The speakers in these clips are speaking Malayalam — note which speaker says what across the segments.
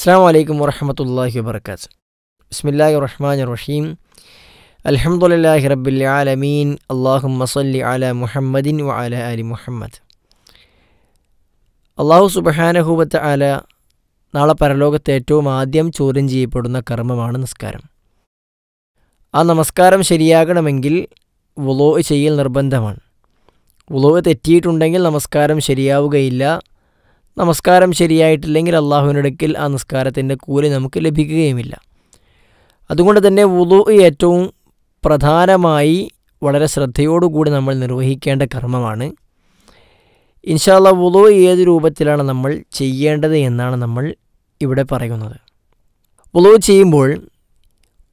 Speaker 1: അസ്സാം വലൈക്കും വറഹമത്തല്ലാഹി വബർക്കാത്ത് ബിസ്മില്ലാഹി റഹ്മാൻ റഹീം അലഹമുല്ലാഹി റബ്ബിൽ ആലമീൻ അള്ളാഹു മസല്ലി അല മുഹമ്മദിൻ വ അല അലി മുഹമ്മദ് അള്ളാഹു സുബഹാനഹൂബത്ത് അല നാളെ പരലോകത്ത് ഏറ്റവും ആദ്യം ചോദ്യം ചെയ്യപ്പെടുന്ന കർമ്മമാണ് നമസ്കാരം ആ നമസ്കാരം ശരിയാകണമെങ്കിൽ വുളോ ചെയ്യൽ നിർബന്ധമാണ് വുളോ തെറ്റിയിട്ടുണ്ടെങ്കിൽ നമസ്കാരം ശരിയാവുകയില്ല നമസ്കാരം ശരിയായിട്ടില്ലെങ്കിൽ അള്ളാഹുവിനടുക്കിൽ ആ നിസ്കാരത്തിൻ്റെ കൂലി നമുക്ക് ലഭിക്കുകയുമില്ല അതുകൊണ്ട് തന്നെ വുളു ഏറ്റവും പ്രധാനമായി വളരെ ശ്രദ്ധയോടുകൂടി നമ്മൾ നിർവഹിക്കേണ്ട കർമ്മമാണ് ഇൻഷാല്ല വുളു ഏത് രൂപത്തിലാണ് നമ്മൾ ചെയ്യേണ്ടത് എന്നാണ് നമ്മൾ ഇവിടെ പറയുന്നത് വുളു ചെയ്യുമ്പോൾ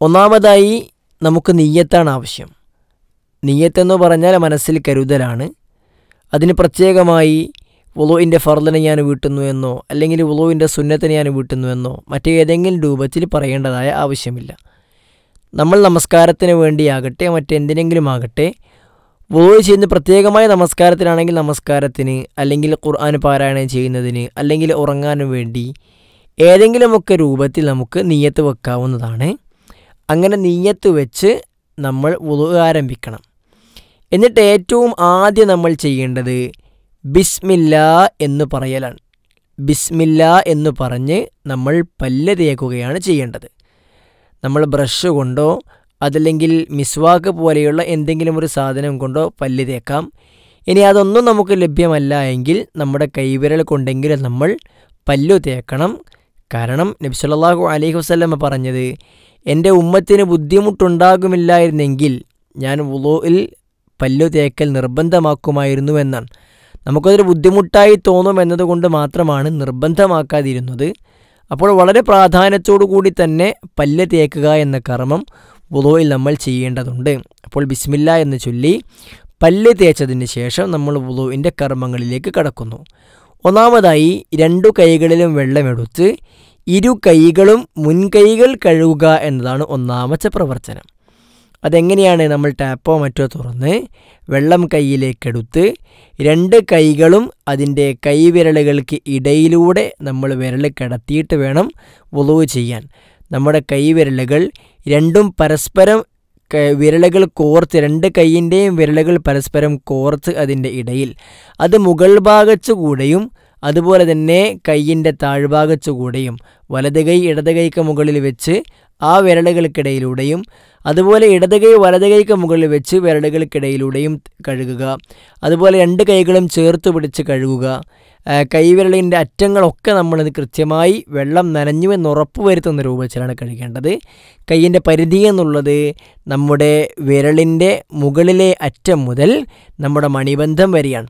Speaker 1: ഒന്നാമതായി നമുക്ക് നെയ്യത്താണ് ആവശ്യം നെയ്യത്തെന്ന് പറഞ്ഞാൽ മനസ്സിൽ കരുതലാണ് അതിന് പ്രത്യേകമായി വുളുവിൻ്റെ ഫർദിനെ ഞാൻ വീട്ടുന്നു എന്നോ അല്ലെങ്കിൽ വുളുവിൻ്റെ സുന്നത്തിനെ ഞാൻ വീട്ടുന്നു എന്നോ മറ്റേതെങ്കിലും രൂപത്തിൽ പറയേണ്ടതായ ആവശ്യമില്ല നമ്മൾ നമസ്കാരത്തിന് വേണ്ടിയാകട്ടെ മറ്റെന്തിനെങ്കിലും ആകട്ടെ വുളു ചെയ്യുന്ന പ്രത്യേകമായ നമസ്കാരത്തിനാണെങ്കിൽ നമസ്കാരത്തിന് അല്ലെങ്കിൽ ഖുർആൻ പാരായണം ചെയ്യുന്നതിന് അല്ലെങ്കിൽ ഉറങ്ങാനും വേണ്ടി ഏതെങ്കിലുമൊക്കെ രൂപത്തിൽ നമുക്ക് നീയത്ത് വെക്കാവുന്നതാണ് അങ്ങനെ നീയത്ത് വെച്ച് നമ്മൾ വുളു ആരംഭിക്കണം എന്നിട്ട് ഏറ്റവും ആദ്യം നമ്മൾ ചെയ്യേണ്ടത് ബിസ്മില്ല എന്ന് പറയലാണ് ബിസ്മില്ല എന്ന് പറഞ്ഞ് നമ്മൾ പല്ല് തേക്കുകയാണ് ചെയ്യേണ്ടത് നമ്മൾ ബ്രഷ് കൊണ്ടോ അതല്ലെങ്കിൽ മിസ്വാക്ക് പോലെയുള്ള എന്തെങ്കിലും ഒരു സാധനം കൊണ്ടോ പല്ല് തേക്കാം ഇനി അതൊന്നും നമുക്ക് ലഭ്യമല്ല എങ്കിൽ നമ്മുടെ കൈവിരൽ കൊണ്ടെങ്കിലും നമ്മൾ പല്ലു തേക്കണം കാരണം നബ്സല്ലാഹു അലൈഹി വസ്ലമ പറഞ്ഞത് എൻ്റെ ഉമ്മത്തിന് ബുദ്ധിമുട്ടുണ്ടാകുമില്ലായിരുന്നെങ്കിൽ ഞാൻ വുളോയിൽ പല്ലു തേക്കൽ നിർബന്ധമാക്കുമായിരുന്നു എന്നാണ് നമുക്കതൊരു ബുദ്ധിമുട്ടായി തോന്നും എന്നതുകൊണ്ട് മാത്രമാണ് നിർബന്ധമാക്കാതിരുന്നത് അപ്പോൾ വളരെ കൂടി തന്നെ പല്ല് തേക്കുക എന്ന കർമ്മം വുളോയിൽ നമ്മൾ ചെയ്യേണ്ടതുണ്ട് അപ്പോൾ ബിസ്മില്ല എന്ന് ചൊല്ലി പല്ല് തേച്ചതിന് ശേഷം നമ്മൾ വുളോവിൻ്റെ കർമ്മങ്ങളിലേക്ക് കടക്കുന്നു ഒന്നാമതായി രണ്ടു കൈകളിലും വെള്ളമെടുത്ത് ഇരു കൈകളും മുൻകൈകൾ കഴുകുക എന്നതാണ് ഒന്നാമത്തെ പ്രവർത്തനം അതെങ്ങനെയാണ് നമ്മൾ ടാപ്പോ മറ്റോ തുറന്ന് വെള്ളം കയ്യിലേക്കെടുത്ത് രണ്ട് കൈകളും അതിൻ്റെ കൈവിരലുകൾക്ക് ഇടയിലൂടെ നമ്മൾ വിരൽ കിടത്തിയിട്ട് വേണം വുളവ് ചെയ്യാൻ നമ്മുടെ കൈവിരലുകൾ രണ്ടും പരസ്പരം വിരലുകൾ കോർത്ത് രണ്ട് കൈയിൻ്റെയും വിരലുകൾ പരസ്പരം കോർത്ത് അതിൻ്റെ ഇടയിൽ അത് മുകൾ കൂടെയും അതുപോലെ തന്നെ കൈയിൻ്റെ കൂടെയും വലത് കൈ ഇടത് കൈക്ക് മുകളിൽ വെച്ച് ആ വിരലുകൾക്കിടയിലൂടെയും അതുപോലെ ഇടതുകൈ കൈക്ക് മുകളിൽ വെച്ച് വിരലുകൾക്കിടയിലൂടെയും കഴുകുക അതുപോലെ രണ്ട് കൈകളും ചേർത്ത് പിടിച്ച് കഴുകുക കൈവിരളിൻ്റെ അറ്റങ്ങളൊക്കെ നമ്മളിത് കൃത്യമായി വെള്ളം നനഞ്ഞു എന്ന് ഉറപ്പ് വരുത്തുന്ന രൂപത്തിലാണ് കഴുകേണ്ടത് കൈയിൻ്റെ പരിധി എന്നുള്ളത് നമ്മുടെ വിരളിൻ്റെ മുകളിലെ അറ്റം മുതൽ നമ്മുടെ മണിബന്ധം വരെയാണ്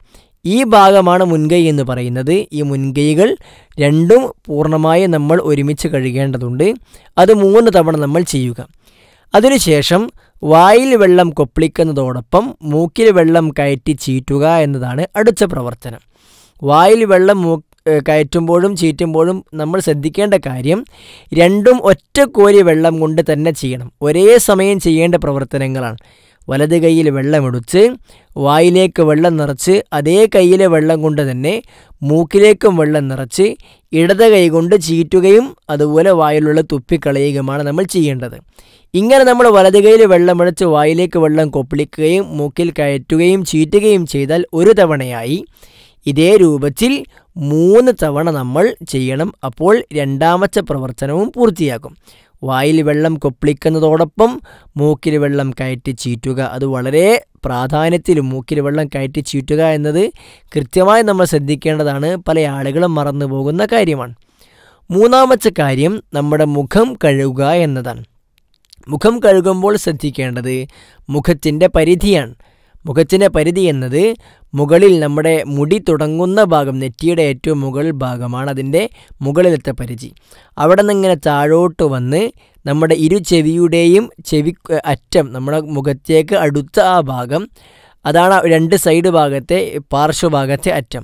Speaker 1: ഈ ഭാഗമാണ് മുൻകൈ എന്ന് പറയുന്നത് ഈ മുൻകൈകൾ രണ്ടും പൂർണ്ണമായി നമ്മൾ ഒരുമിച്ച് കഴുകേണ്ടതുണ്ട് അത് മൂന്ന് തവണ നമ്മൾ ചെയ്യുക അതിനുശേഷം വായിൽ വെള്ളം കൊപ്പിളിക്കുന്നതോടൊപ്പം മൂക്കിൽ വെള്ളം കയറ്റി ചീറ്റുക എന്നതാണ് അടുത്ത പ്രവർത്തനം വായിൽ വെള്ളം മൂ കയറ്റുമ്പോഴും ചീറ്റുമ്പോഴും നമ്മൾ ശ്രദ്ധിക്കേണ്ട കാര്യം രണ്ടും ഒറ്റ കോരി വെള്ളം കൊണ്ട് തന്നെ ചെയ്യണം ഒരേ സമയം ചെയ്യേണ്ട പ്രവർത്തനങ്ങളാണ് വലത് കൈയിൽ വെള്ളമെടുത്ത് വായിലേക്ക് വെള്ളം നിറച്ച് അതേ കൈയിലെ വെള്ളം കൊണ്ട് തന്നെ മൂക്കിലേക്കും വെള്ളം നിറച്ച് ഇടത് കൈ കൊണ്ട് ചീറ്റുകയും അതുപോലെ വായിലുള്ള തുപ്പിക്കളയുകയുമാണ് നമ്മൾ ചെയ്യേണ്ടത് ഇങ്ങനെ നമ്മൾ വലത് കൈയിൽ വെള്ളമെടുത്ത് വായിലേക്ക് വെള്ളം കൊപ്പിളിക്കുകയും മൂക്കിൽ കയറ്റുകയും ചീറ്റുകയും ചെയ്താൽ ഒരു തവണയായി ഇതേ രൂപത്തിൽ മൂന്ന് തവണ നമ്മൾ ചെയ്യണം അപ്പോൾ രണ്ടാമത്തെ പ്രവർത്തനവും പൂർത്തിയാക്കും വായിൽ വെള്ളം കൊപ്പിളിക്കുന്നതോടൊപ്പം മൂക്കിൽ വെള്ളം കയറ്റി ചീറ്റുക അത് വളരെ പ്രാധാന്യത്തിൽ മൂക്കിൽ വെള്ളം കയറ്റി ചീറ്റുക എന്നത് കൃത്യമായി നമ്മൾ ശ്രദ്ധിക്കേണ്ടതാണ് പല ആളുകളും മറന്നു പോകുന്ന കാര്യമാണ് മൂന്നാമത്തെ കാര്യം നമ്മുടെ മുഖം കഴുകുക എന്നതാണ് മുഖം കഴുകുമ്പോൾ ശ്രദ്ധിക്കേണ്ടത് മുഖത്തിൻ്റെ പരിധിയാണ് മുഖത്തിൻ്റെ പരിധി എന്നത് മുകളിൽ നമ്മുടെ മുടി തുടങ്ങുന്ന ഭാഗം നെറ്റിയുടെ ഏറ്റവും മുകൾ ഭാഗമാണ് അതിൻ്റെ മുകളിലത്തെ പരിധി അവിടെ നിന്നിങ്ങനെ താഴോട്ട് വന്ന് നമ്മുടെ ഇരു ചെവിയുടെയും ചെവി അറ്റം നമ്മുടെ മുഖത്തേക്ക് അടുത്ത ആ ഭാഗം അതാണ് രണ്ട് സൈഡ് ഭാഗത്തെ പാർശ്വഭാഗത്തെ അറ്റം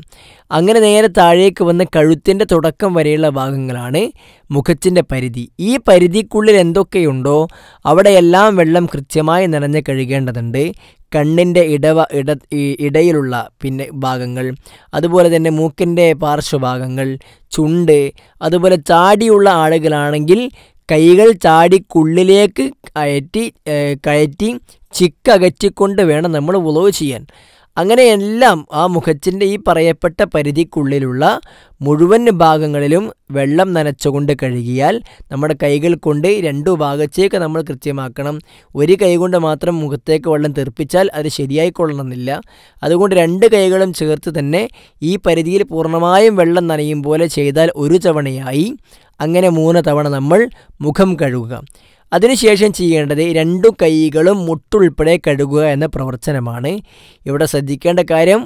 Speaker 1: അങ്ങനെ നേരെ താഴേക്ക് വന്ന് കഴുത്തിൻ്റെ തുടക്കം വരെയുള്ള ഭാഗങ്ങളാണ് മുഖത്തിൻ്റെ പരിധി ഈ പരിധിക്കുള്ളിൽ എന്തൊക്കെയുണ്ടോ അവിടെയെല്ലാം വെള്ളം കൃത്യമായി നിറഞ്ഞ് കഴുകേണ്ടതുണ്ട് കണ്ണിൻ്റെ ഇടവ ഇട ഇടയിലുള്ള പിന്നെ ഭാഗങ്ങൾ അതുപോലെ തന്നെ മൂക്കിൻ്റെ പാർശ്വഭാഗങ്ങൾ ചുണ്ട് അതുപോലെ ചാടിയുള്ള ആളുകളാണെങ്കിൽ കൈകൾ ചാടിക്കുള്ളിലേക്ക് കയറ്റി കയറ്റി ചിക്കകറ്റിക്കൊണ്ട് വേണം നമ്മൾ ഉളവ് ചെയ്യാൻ അങ്ങനെയെല്ലാം ആ മുഖത്തിൻ്റെ ഈ പറയപ്പെട്ട പരിധിക്കുള്ളിലുള്ള മുഴുവൻ ഭാഗങ്ങളിലും വെള്ളം നനച്ചുകൊണ്ട് കഴുകിയാൽ നമ്മുടെ കൈകൾ കൊണ്ട് രണ്ടു ഭാഗത്തേക്ക് നമ്മൾ കൃത്യമാക്കണം ഒരു കൈ കൊണ്ട് മാത്രം മുഖത്തേക്ക് വെള്ളം തെറിപ്പിച്ചാൽ അത് ശരിയായിക്കൊള്ളണമെന്നില്ല അതുകൊണ്ട് രണ്ട് കൈകളും ചേർത്ത് തന്നെ ഈ പരിധിയിൽ പൂർണ്ണമായും വെള്ളം നനയും പോലെ ചെയ്താൽ ഒരു തവണയായി അങ്ങനെ മൂന്ന് തവണ നമ്മൾ മുഖം കഴുകുക അതിനുശേഷം ചെയ്യേണ്ടത് രണ്ടു കൈകളും മുട്ടുൾപ്പെടെ കഴുകുക എന്ന പ്രവർത്തനമാണ് ഇവിടെ ശ്രദ്ധിക്കേണ്ട കാര്യം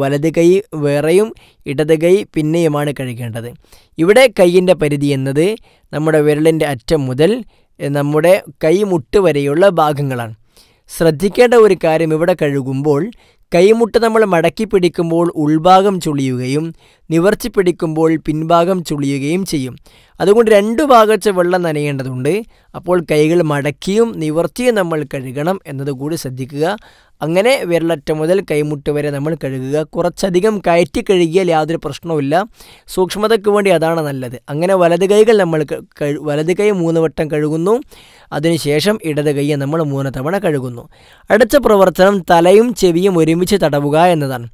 Speaker 1: വലത് കൈ വേറെയും ഇടത് കൈ പിന്നെയുമാണ് കഴുകേണ്ടത് ഇവിടെ കൈയിൻ്റെ പരിധി എന്നത് നമ്മുടെ വിരലിൻ്റെ അറ്റം മുതൽ നമ്മുടെ കൈമുട്ട് വരെയുള്ള ഭാഗങ്ങളാണ് ശ്രദ്ധിക്കേണ്ട ഒരു കാര്യം ഇവിടെ കഴുകുമ്പോൾ കൈമുട്ട് നമ്മൾ മടക്കി പിടിക്കുമ്പോൾ ഉൾഭാഗം ചുളിയുകയും നിവർച്ച് പിടിക്കുമ്പോൾ പിൻഭാഗം ചുളിയുകയും ചെയ്യും അതുകൊണ്ട് രണ്ടു ഭാഗത്ത് വെള്ളം നനയേണ്ടതുണ്ട് അപ്പോൾ കൈകൾ മടക്കിയും നിവർത്തിയും നമ്മൾ കഴുകണം എന്നതുകൂടി ശ്രദ്ധിക്കുക അങ്ങനെ വിരലറ്റം മുതൽ കൈമുട്ട് വരെ നമ്മൾ കഴുകുക കുറച്ചധികം കയറ്റി കഴുകിയാൽ യാതൊരു പ്രശ്നവുമില്ല സൂക്ഷ്മതയ്ക്ക് വേണ്ടി അതാണ് നല്ലത് അങ്ങനെ വലത് കൈകൾ നമ്മൾ വലത് കൈ മൂന്ന് വട്ടം കഴുകുന്നു അതിനുശേഷം ഇടത് കൈയെ നമ്മൾ മൂന്ന് തവണ കഴുകുന്നു അടുത്ത പ്രവർത്തനം തലയും ചെവിയും ഒരുമിച്ച് തടവുക എന്നതാണ്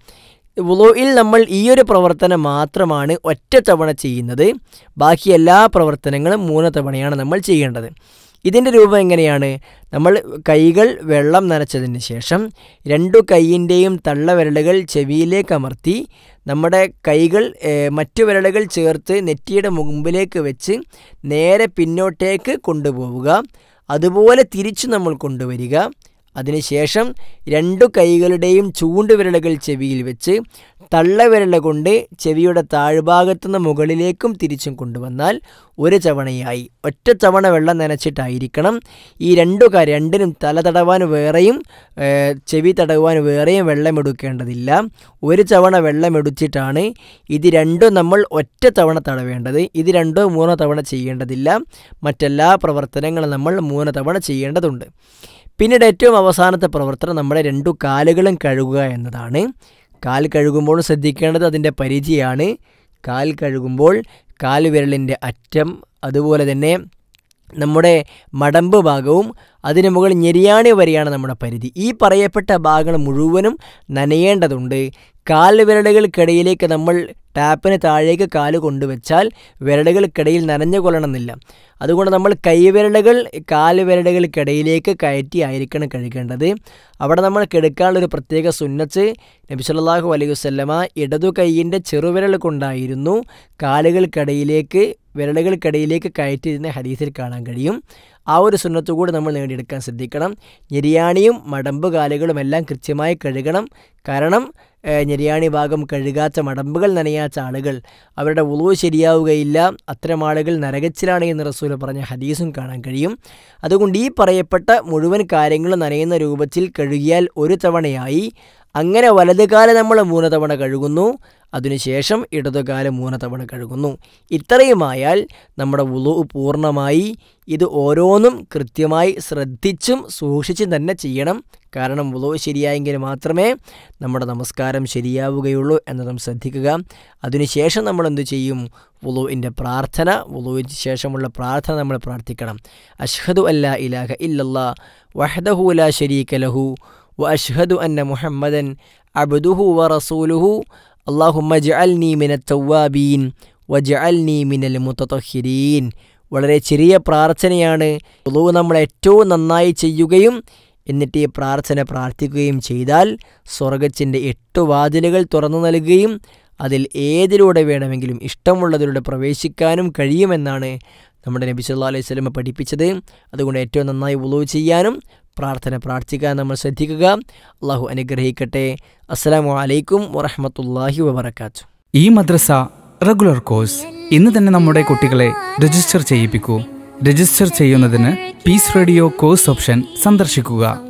Speaker 1: വുളോയിൽ നമ്മൾ ഈ ഒരു പ്രവർത്തനം മാത്രമാണ് ഒറ്റ തവണ ചെയ്യുന്നത് ബാക്കി എല്ലാ പ്രവർത്തനങ്ങളും മൂന്ന് തവണയാണ് നമ്മൾ ചെയ്യേണ്ടത് ഇതിൻ്റെ രൂപം എങ്ങനെയാണ് നമ്മൾ കൈകൾ വെള്ളം നനച്ചതിന് ശേഷം രണ്ടു കൈയിൻ്റെയും തള്ള വിരലുകൾ ചെവിയിലേക്ക് അമർത്തി നമ്മുടെ കൈകൾ മറ്റു വിരലുകൾ ചേർത്ത് നെറ്റിയുടെ മുമ്പിലേക്ക് വെച്ച് നേരെ പിന്നോട്ടേക്ക് കൊണ്ടുപോവുക അതുപോലെ തിരിച്ചു നമ്മൾ കൊണ്ടുവരിക അതിനുശേഷം രണ്ടു കൈകളുടെയും ചൂണ്ടുവിരലുകൾ ചെവിയിൽ വെച്ച് തള്ളവിരല കൊണ്ട് ചെവിയുടെ താഴ്ഭാഗത്തുനിന്ന് മുകളിലേക്കും തിരിച്ചും കൊണ്ടുവന്നാൽ ഒരു ചവണയായി ഒറ്റ ചവണ വെള്ളം നനച്ചിട്ടായിരിക്കണം ഈ രണ്ടു രണ്ടിനും തല തടവാൻ വേറെയും ചെവി തടവാൻ വേറെയും വെള്ളം ഒരു ചവണ വെള്ളം ഇത് രണ്ടും നമ്മൾ ഒറ്റ തവണ തടവേണ്ടത് ഇത് രണ്ടോ മൂന്നോ തവണ ചെയ്യേണ്ടതില്ല മറ്റെല്ലാ പ്രവർത്തനങ്ങളും നമ്മൾ മൂന്ന് തവണ ചെയ്യേണ്ടതുണ്ട് പിന്നീട് ഏറ്റവും അവസാനത്തെ പ്രവർത്തനം നമ്മുടെ രണ്ടു കാലുകളും കഴുകുക എന്നതാണ് കാൽ കഴുകുമ്പോൾ ശ്രദ്ധിക്കേണ്ടത് അതിൻ്റെ പരിചയമാണ് കാൽ കഴുകുമ്പോൾ കാൽവിരലിൻ്റെ അറ്റം അതുപോലെ തന്നെ നമ്മുടെ മടമ്പ് ഭാഗവും അതിന് മുകളിൽ ഞെരിയാണി വരെയാണ് നമ്മുടെ പരിധി ഈ പറയപ്പെട്ട ഭാഗങ്ങൾ മുഴുവനും നനയേണ്ടതുണ്ട് കാൽ വിരലുകൾക്കിടയിലേക്ക് നമ്മൾ ടാപ്പിന് താഴേക്ക് കാല് കൊണ്ടുവച്ചാൽ വിരടകൾക്കിടയിൽ നനഞ്ഞു കൊള്ളണമെന്നില്ല അതുകൊണ്ട് നമ്മൾ കൈവിരടകൾ കാല് വിരലുകൾക്കിടയിലേക്ക് കയറ്റി ആയിരിക്കണം കഴുകേണ്ടത് അവിടെ നമ്മൾ കെടുക്കാനുള്ളൊരു പ്രത്യേക സുന്നച്ച് നബിസ്വല്ലാഹു അലൈഹി വസ്ലമ ഇടതു കൈയിൻ്റെ ചെറുവിരൽ കൊണ്ടായിരുന്നു കാലുകൾക്കിടയിലേക്ക് വിരലുകൾക്കിടയിലേക്ക് കയറ്റിയിരുന്ന ഹദീസിൽ കാണാൻ കഴിയും ആ ഒരു സുന്നത്തു കൂടി നമ്മൾ നേടിയെടുക്കാൻ ശ്രദ്ധിക്കണം ഞെരിയാണിയും മടമ്പ് കാലുകളുമെല്ലാം കൃത്യമായി കഴുകണം കാരണം ഞെരിയാണി ഭാഗം കഴുകാത്ത മടമ്പുകൾ നനയാത്ത ആളുകൾ അവരുടെ ഉളവ് ശരിയാവുകയില്ല അത്തരം ആളുകൾ നരകച്ചിലാണ് എന്ന് റസൂൽ പറഞ്ഞ ഹദീസും കാണാൻ കഴിയും അതുകൊണ്ട് ഈ പറയപ്പെട്ട മുഴുവൻ കാര്യങ്ങളും നനയുന്ന രൂപത്തിൽ കഴുകിയാൽ ഒരു തവണയായി അങ്ങനെ വലത് നമ്മൾ മൂന്ന് തവണ കഴുകുന്നു അതിനുശേഷം ഇടത് കാല് മൂന്ന് തവണ കഴുകുന്നു ഇത്രയുമായാൽ നമ്മുടെ ഉളു പൂർണ്ണമായി ഇത് ഓരോന്നും കൃത്യമായി ശ്രദ്ധിച്ചും സൂക്ഷിച്ചും തന്നെ ചെയ്യണം കാരണം ഉളു ശരിയായെങ്കിൽ മാത്രമേ നമ്മുടെ നമസ്കാരം ശരിയാവുകയുള്ളൂ നാം ശ്രദ്ധിക്കുക അതിനുശേഷം നമ്മൾ എന്തു ചെയ്യും ഉളുവിൻ്റെ പ്രാർത്ഥന ഉളുവിന് ശേഷമുള്ള പ്രാർത്ഥന നമ്മൾ പ്രാർത്ഥിക്കണം അഷ്ഹദു അല്ലാ ഇലാഹ ഇല്ലല്ലാ വഹദഹുല ശരീക ലഹു وأشهد أن محمدا عبده ورسوله اللهم اجعلني من التوابين واجعلني من المتطهرين വളരെ ചെറിയ പ്രാർത്ഥനയാണ് ഉളവ് നമ്മൾ ഏറ്റവും നന്നായി ചെയ്യുകയും എന്നിട്ട് ഈ പ്രാർത്ഥന പ്രാർത്ഥിക്കുകയും ചെയ്താൽ സ്വർഗത്തിൻ്റെ എട്ട് വാതിലുകൾ തുറന്നു നൽകുകയും അതിൽ ഏതിലൂടെ വേണമെങ്കിലും ഇഷ്ടമുള്ളതിലൂടെ പ്രവേശിക്കാനും കഴിയുമെന്നാണ് നമ്മുടെ നബി സല്ലാ അലൈഹി സ്വലമ പഠിപ്പിച്ചത് അതുകൊണ്ട് ഏറ്റവും നന്നായി ഉളവ് ചെയ്യാനും പ്രാർത്ഥന പ്രാർത്ഥിക്കാൻ നമ്മൾ ശ്രദ്ധിക്കുക അള്ളാഹു അനുഗ്രഹിക്കട്ടെ അസ്സാം വലൈക്കും വറഹമത്തല്ലാഹി വാത്തു ഈ മദ്രസ റെഗുലർ കോഴ്സ് ഇന്ന് തന്നെ നമ്മുടെ കുട്ടികളെ രജിസ്റ്റർ ചെയ്യിപ്പിക്കൂ രജിസ്റ്റർ ചെയ്യുന്നതിന് പീസ് റേഡിയോ കോഴ്സ് ഓപ്ഷൻ സന്ദർശിക്കുക